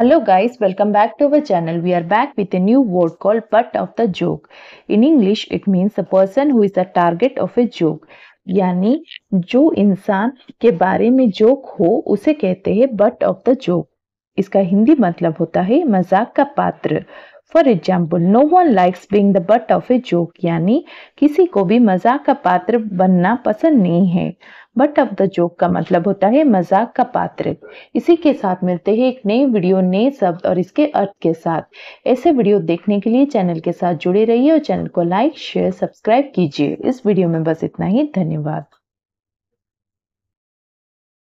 Hello guys, welcome back to our channel. We are back with a new word called butt of the joke. In English, it means a person who is the target of a joke. यानी जो इंसान के बारे में joke हो उसे कहते हैं बट ऑफ द जोक इसका हिंदी मतलब होता है मजाक का पात्र for example no one likes being the butt of a joke यानी किसी को भी मजाक का पात्र बनना पसंद नहीं है बट ऑफ द जोक का मतलब होता है मजाक का पात्र इसी के साथ मिलते हैं एक नए वीडियो नए शब्द और इसके अर्थ के साथ ऐसे वीडियो देखने के लिए चैनल के साथ जुड़े रहिए और चैनल को लाइक शेयर सब्सक्राइब कीजिए इस वीडियो में बस इतना ही धन्यवाद